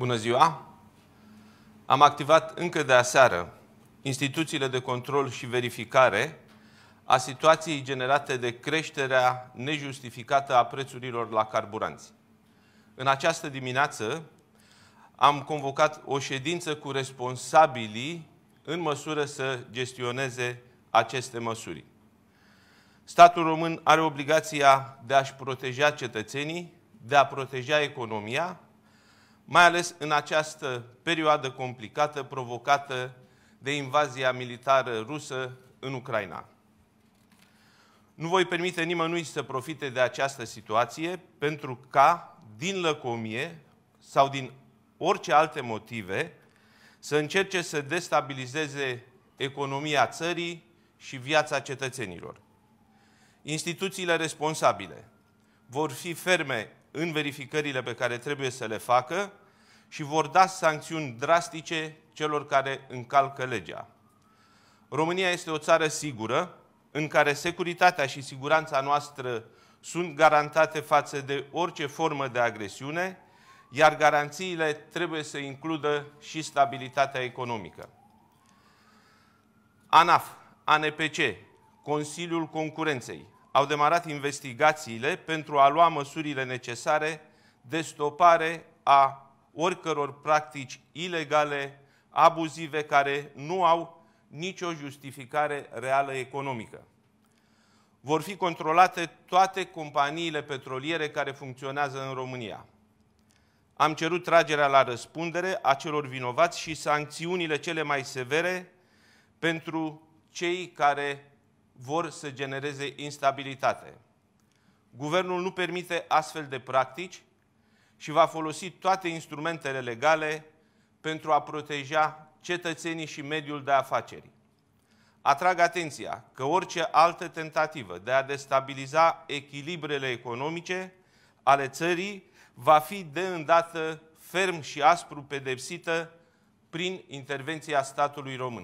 Bună ziua! Am activat încă de aseară instituțiile de control și verificare a situației generate de creșterea nejustificată a prețurilor la carburanți. În această dimineață am convocat o ședință cu responsabilii în măsură să gestioneze aceste măsuri. Statul român are obligația de a-și proteja cetățenii, de a proteja economia mai ales în această perioadă complicată provocată de invazia militară rusă în Ucraina. Nu voi permite nimănui să profite de această situație pentru ca, din lăcomie sau din orice alte motive, să încerce să destabilizeze economia țării și viața cetățenilor. Instituțiile responsabile vor fi ferme în verificările pe care trebuie să le facă și vor da sancțiuni drastice celor care încalcă legea. România este o țară sigură, în care securitatea și siguranța noastră sunt garantate față de orice formă de agresiune, iar garanțiile trebuie să includă și stabilitatea economică. ANAF, ANPC, Consiliul Concurenței, au demarat investigațiile pentru a lua măsurile necesare de stopare a oricăror practici ilegale, abuzive, care nu au nicio justificare reală economică. Vor fi controlate toate companiile petroliere care funcționează în România. Am cerut tragerea la răspundere a celor vinovați și sancțiunile cele mai severe pentru cei care vor să genereze instabilitate. Guvernul nu permite astfel de practici și va folosi toate instrumentele legale pentru a proteja cetățenii și mediul de afaceri. Atrag atenția că orice altă tentativă de a destabiliza echilibrele economice ale țării va fi de îndată ferm și aspru pedepsită prin intervenția statului român.